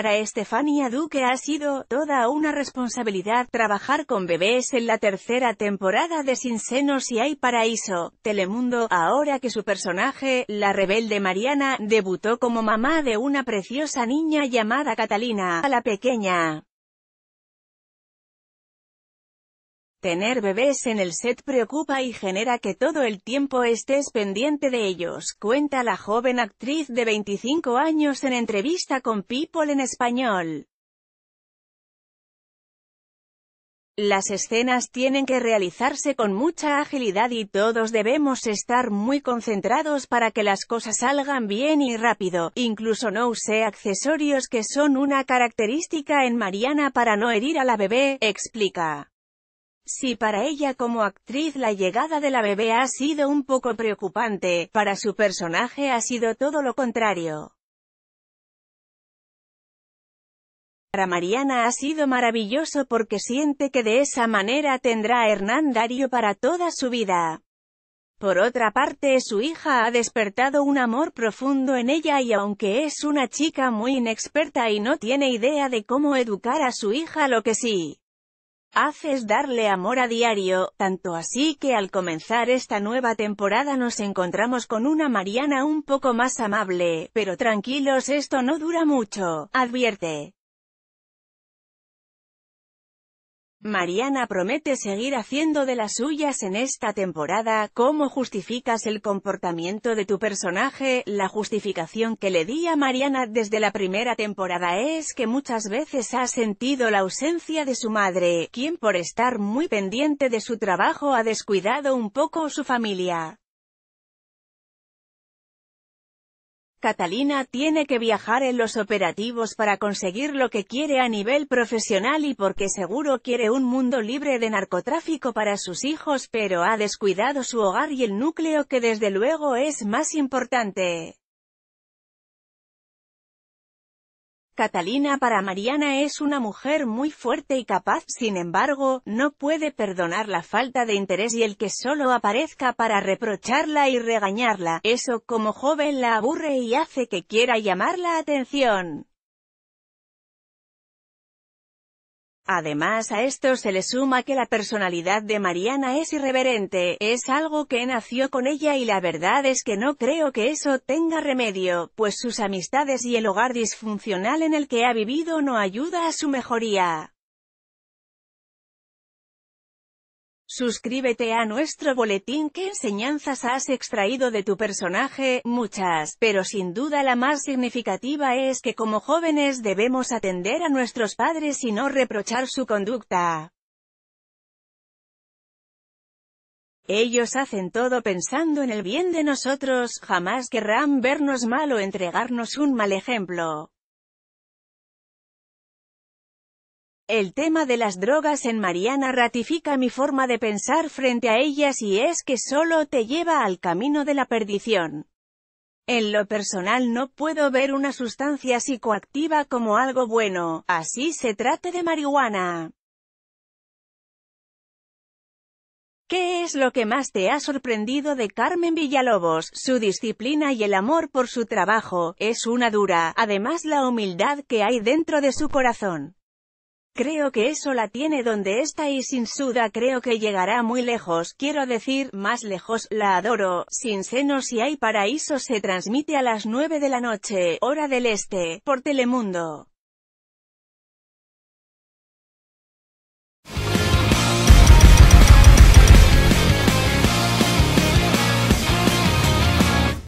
Para Estefania Duque ha sido toda una responsabilidad trabajar con bebés en la tercera temporada de Sin Senos y Hay Paraíso, Telemundo, ahora que su personaje, la rebelde Mariana, debutó como mamá de una preciosa niña llamada Catalina, a la pequeña. Tener bebés en el set preocupa y genera que todo el tiempo estés pendiente de ellos, cuenta la joven actriz de 25 años en entrevista con People en Español. Las escenas tienen que realizarse con mucha agilidad y todos debemos estar muy concentrados para que las cosas salgan bien y rápido, incluso no usé accesorios que son una característica en Mariana para no herir a la bebé, explica. Si para ella como actriz la llegada de la bebé ha sido un poco preocupante, para su personaje ha sido todo lo contrario. Para Mariana ha sido maravilloso porque siente que de esa manera tendrá a Hernán Dario para toda su vida. Por otra parte su hija ha despertado un amor profundo en ella y aunque es una chica muy inexperta y no tiene idea de cómo educar a su hija lo que sí haces darle amor a diario, tanto así que al comenzar esta nueva temporada nos encontramos con una Mariana un poco más amable, pero tranquilos esto no dura mucho, advierte. Mariana promete seguir haciendo de las suyas en esta temporada, ¿cómo justificas el comportamiento de tu personaje? La justificación que le di a Mariana desde la primera temporada es que muchas veces ha sentido la ausencia de su madre, quien por estar muy pendiente de su trabajo ha descuidado un poco su familia. Catalina tiene que viajar en los operativos para conseguir lo que quiere a nivel profesional y porque seguro quiere un mundo libre de narcotráfico para sus hijos pero ha descuidado su hogar y el núcleo que desde luego es más importante. Catalina para Mariana es una mujer muy fuerte y capaz, sin embargo, no puede perdonar la falta de interés y el que solo aparezca para reprocharla y regañarla, eso como joven la aburre y hace que quiera llamar la atención. Además a esto se le suma que la personalidad de Mariana es irreverente, es algo que nació con ella y la verdad es que no creo que eso tenga remedio, pues sus amistades y el hogar disfuncional en el que ha vivido no ayuda a su mejoría. Suscríbete a nuestro boletín qué enseñanzas has extraído de tu personaje, muchas, pero sin duda la más significativa es que como jóvenes debemos atender a nuestros padres y no reprochar su conducta. Ellos hacen todo pensando en el bien de nosotros, jamás querrán vernos mal o entregarnos un mal ejemplo. El tema de las drogas en Mariana ratifica mi forma de pensar frente a ellas y es que solo te lleva al camino de la perdición. En lo personal no puedo ver una sustancia psicoactiva como algo bueno, así se trate de marihuana. ¿Qué es lo que más te ha sorprendido de Carmen Villalobos? Su disciplina y el amor por su trabajo, es una dura, además la humildad que hay dentro de su corazón. Creo que eso la tiene donde está y sin suda creo que llegará muy lejos, quiero decir, más lejos, la adoro, sin senos y hay paraíso se transmite a las 9 de la noche, hora del este, por Telemundo.